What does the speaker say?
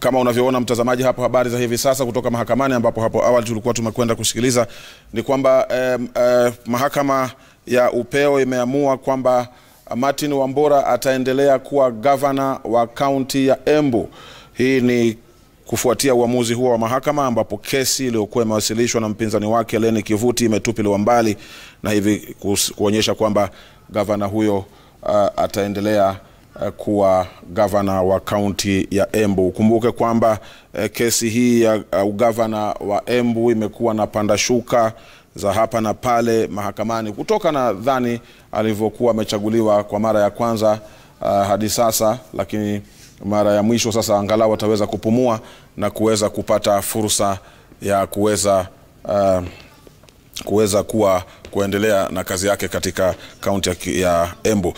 Kama unavyoona mtazamaji, hapo habari za hivi sasa kutoka mahakamani, ambapo hapo awali tulikuwa tumekwenda kusikiliza ni kwamba eh, eh, mahakama ya Upeo imeamua kwamba Martin Wambora ataendelea kuwa gavana wa kaunti ya Embu. Hii ni kufuatia uamuzi huo wa mahakama ambapo kesi iliyokuwa imewasilishwa na mpinzani wake Leni Kivuti imetupiliwa mbali na hivi kuonyesha kwamba gavana huyo uh, ataendelea Eh, kuwa gavana wa kaunti ya Embu. Ukumbuke kwamba eh, kesi hii ya eh, ugavana wa Embu imekuwa na pandashuka za hapa na pale mahakamani kutoka nadhani alivyokuwa amechaguliwa kwa mara ya kwanza uh, hadi sasa, lakini mara ya mwisho sasa angalau ataweza kupumua na kuweza kupata fursa ya kuweza uh, kuweza kuwa kuendelea na kazi yake katika kaunti ya Embu.